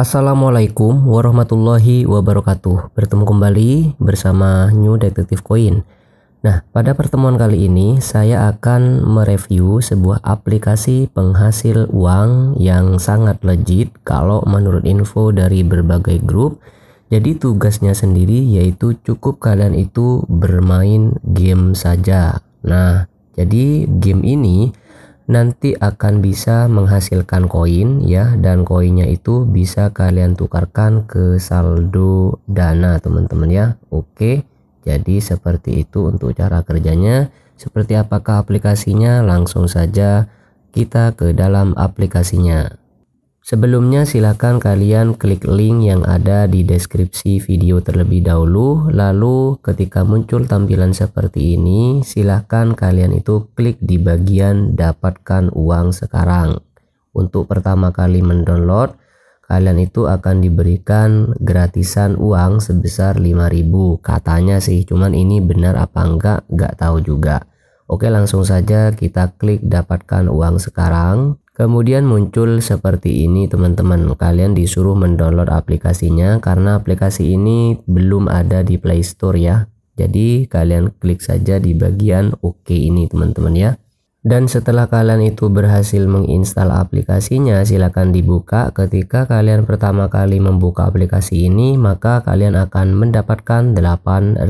Assalamualaikum warahmatullahi wabarakatuh. Bertemu kembali bersama New Detective Coin. Nah, pada pertemuan kali ini saya akan mereview sebuah aplikasi penghasil uang yang sangat legit kalau menurut info dari berbagai grup. Jadi tugasnya sendiri yaitu cukup kalian itu bermain game saja. Nah, jadi game ini nanti akan bisa menghasilkan koin ya dan koinnya itu bisa kalian tukarkan ke saldo dana teman-teman ya oke jadi seperti itu untuk cara kerjanya seperti apakah aplikasinya langsung saja kita ke dalam aplikasinya Sebelumnya silakan kalian klik link yang ada di deskripsi video terlebih dahulu lalu ketika muncul tampilan seperti ini silakan kalian itu klik di bagian dapatkan uang sekarang. Untuk pertama kali mendownload kalian itu akan diberikan gratisan uang sebesar 5000 katanya sih cuman ini benar apa enggak enggak tahu juga. Oke langsung saja kita klik dapatkan uang sekarang Kemudian muncul seperti ini teman-teman. Kalian disuruh mendownload aplikasinya karena aplikasi ini belum ada di Play Store ya. Jadi kalian klik saja di bagian OK ini teman-teman ya. Dan setelah kalian itu berhasil menginstal aplikasinya, silakan dibuka. Ketika kalian pertama kali membuka aplikasi ini, maka kalian akan mendapatkan 8000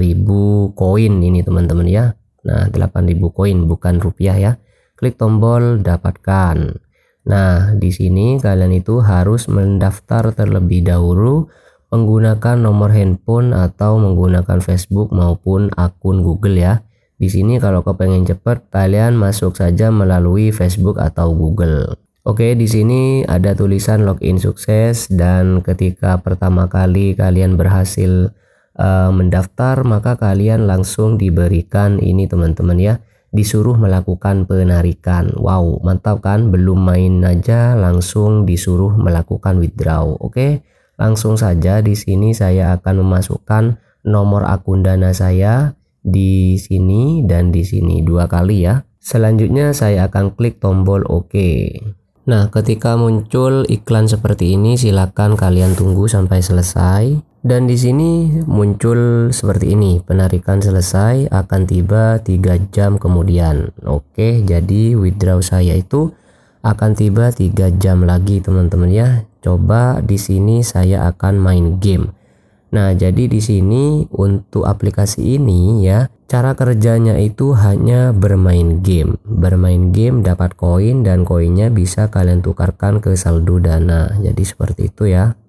koin ini teman-teman ya. Nah, 8000 koin bukan rupiah ya. Klik tombol dapatkan. Nah, di sini kalian itu harus mendaftar terlebih dahulu menggunakan nomor handphone atau menggunakan Facebook maupun akun Google ya. Di sini kalau kepengen cepat kalian masuk saja melalui Facebook atau Google. Oke, di sini ada tulisan login sukses dan ketika pertama kali kalian berhasil uh, mendaftar maka kalian langsung diberikan ini teman-teman ya disuruh melakukan penarikan. Wow, mantap kan? Belum main aja langsung disuruh melakukan withdraw. Oke, langsung saja di sini saya akan memasukkan nomor akun dana saya di sini dan di sini dua kali ya. Selanjutnya saya akan klik tombol OK. Nah, ketika muncul iklan seperti ini silakan kalian tunggu sampai selesai. Dan di sini muncul seperti ini, penarikan selesai akan tiba 3 jam kemudian. Oke, jadi withdraw saya itu akan tiba 3 jam lagi teman-teman ya. Coba di sini saya akan main game. Nah, jadi di sini untuk aplikasi ini ya, cara kerjanya itu hanya bermain game. Bermain game dapat koin dan koinnya bisa kalian tukarkan ke saldo Dana. Jadi seperti itu ya.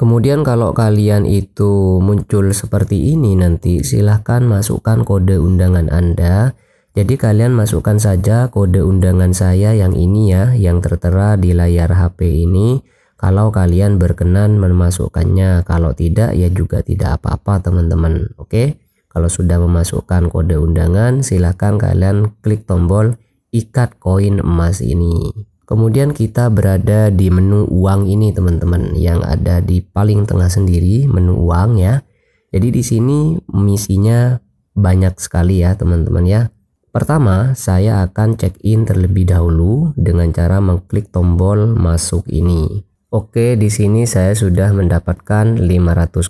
Kemudian kalau kalian itu muncul seperti ini nanti silahkan masukkan kode undangan Anda. Jadi kalian masukkan saja kode undangan saya yang ini ya yang tertera di layar HP ini. Kalau kalian berkenan memasukkannya, kalau tidak ya juga tidak apa-apa teman-teman. Oke, kalau sudah memasukkan kode undangan silahkan kalian klik tombol ikat koin emas ini. Kemudian kita berada di menu uang ini teman-teman yang ada di paling tengah sendiri menu uang ya. Jadi di sini misinya banyak sekali ya teman-teman ya. Pertama, saya akan check-in terlebih dahulu dengan cara mengklik tombol masuk ini. Oke, di sini saya sudah mendapatkan 500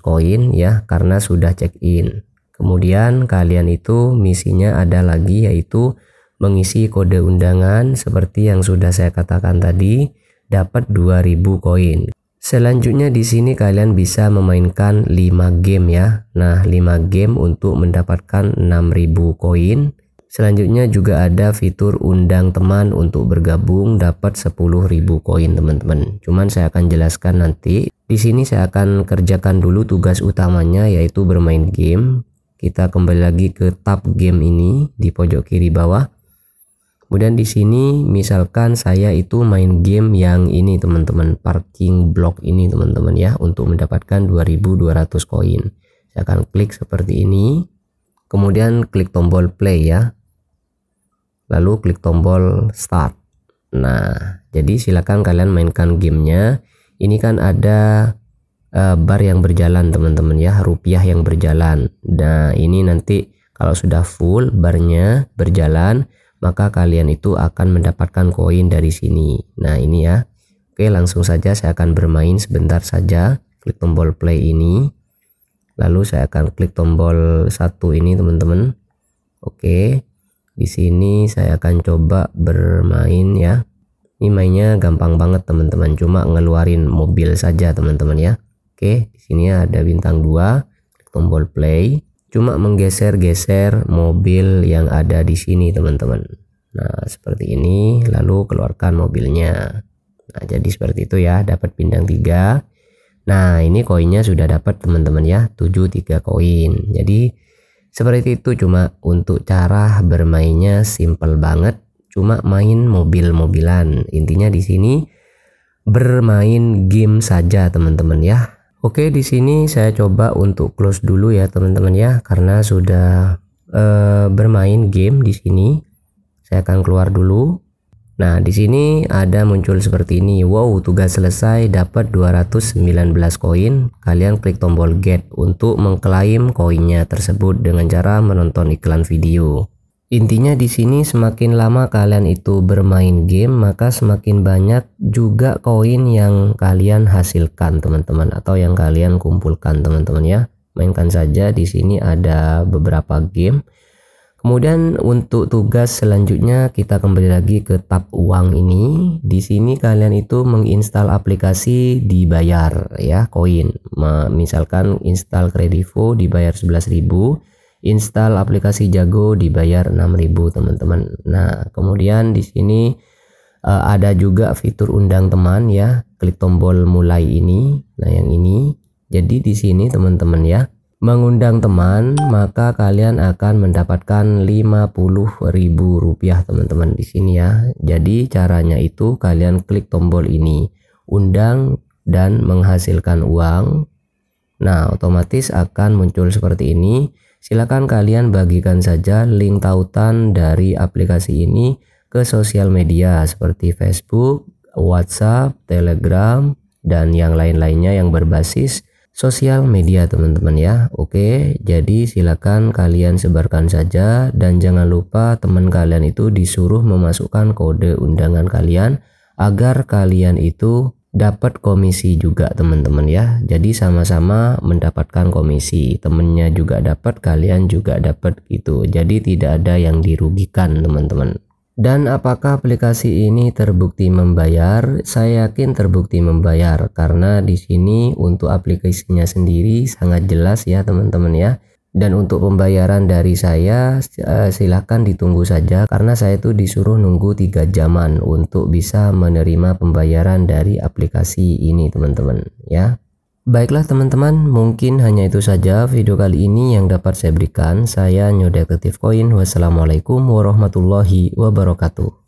koin ya karena sudah check-in. Kemudian kalian itu misinya ada lagi yaitu mengisi kode undangan seperti yang sudah saya katakan tadi dapat 2000 koin. Selanjutnya di sini kalian bisa memainkan 5 game ya. Nah, 5 game untuk mendapatkan 6000 koin. Selanjutnya juga ada fitur undang teman untuk bergabung dapat 10.000 koin teman-teman. Cuman saya akan jelaskan nanti. Di sini saya akan kerjakan dulu tugas utamanya yaitu bermain game. Kita kembali lagi ke tab game ini di pojok kiri bawah. Kemudian di sini misalkan saya itu main game yang ini teman-teman parking block ini teman-teman ya untuk mendapatkan 2200 koin. Saya akan klik seperti ini. Kemudian klik tombol play ya. Lalu klik tombol start. Nah, jadi silakan kalian mainkan gamenya. Ini kan ada uh, bar yang berjalan teman-teman ya, rupiah yang berjalan. Nah, ini nanti kalau sudah full barnya berjalan maka kalian itu akan mendapatkan koin dari sini. Nah, ini ya. Oke, langsung saja saya akan bermain sebentar saja. Klik tombol play ini. Lalu saya akan klik tombol satu ini, teman-teman. Oke. Di sini saya akan coba bermain ya. Ini mainnya gampang banget, teman-teman. Cuma ngeluarin mobil saja, teman-teman ya. Oke, di sini ada bintang 2, klik tombol play cuma menggeser-geser mobil yang ada di sini teman-teman nah seperti ini lalu keluarkan mobilnya nah jadi seperti itu ya dapat pindang tiga. nah ini koinnya sudah dapat teman-teman ya 73 koin jadi seperti itu cuma untuk cara bermainnya simple banget cuma main mobil-mobilan intinya di sini bermain game saja teman-teman ya Oke, di sini saya coba untuk close dulu ya teman-teman ya, karena sudah e, bermain game di sini. Saya akan keluar dulu. Nah, di sini ada muncul seperti ini. Wow, tugas selesai dapat 219 koin. Kalian klik tombol get untuk mengklaim koinnya tersebut dengan cara menonton iklan video. Intinya di sini semakin lama kalian itu bermain game maka semakin banyak juga koin yang kalian hasilkan teman-teman atau yang kalian kumpulkan teman-teman ya. Mainkan saja di sini ada beberapa game. Kemudian untuk tugas selanjutnya kita kembali lagi ke tab uang ini. Di sini kalian itu menginstal aplikasi dibayar ya koin. Misalkan install Kredivo dibayar 11.000 install aplikasi Jago dibayar 6000 teman-teman. Nah, kemudian di sini uh, ada juga fitur undang teman ya. Klik tombol mulai ini. Nah, yang ini. Jadi di sini teman-teman ya, mengundang teman, maka kalian akan mendapatkan Rp50.000 teman-teman di sini ya. Jadi caranya itu kalian klik tombol ini, undang dan menghasilkan uang. Nah, otomatis akan muncul seperti ini Silakan kalian bagikan saja link tautan dari aplikasi ini ke sosial media seperti Facebook, WhatsApp, Telegram, dan yang lain-lainnya yang berbasis sosial media teman-teman ya oke jadi silakan kalian sebarkan saja dan jangan lupa teman kalian itu disuruh memasukkan kode undangan kalian agar kalian itu dapat komisi juga teman-teman ya jadi sama-sama mendapatkan komisi temennya juga dapat kalian juga dapat gitu jadi tidak ada yang dirugikan teman-teman dan apakah aplikasi ini terbukti membayar saya yakin terbukti membayar karena di sini untuk aplikasinya sendiri sangat jelas ya teman-teman ya dan untuk pembayaran dari saya eh, silahkan ditunggu saja karena saya itu disuruh nunggu tiga jaman untuk bisa menerima pembayaran dari aplikasi ini teman-teman ya. Baiklah teman-teman, mungkin hanya itu saja video kali ini yang dapat saya berikan. Saya New Detective Coin, wassalamualaikum warahmatullahi wabarakatuh.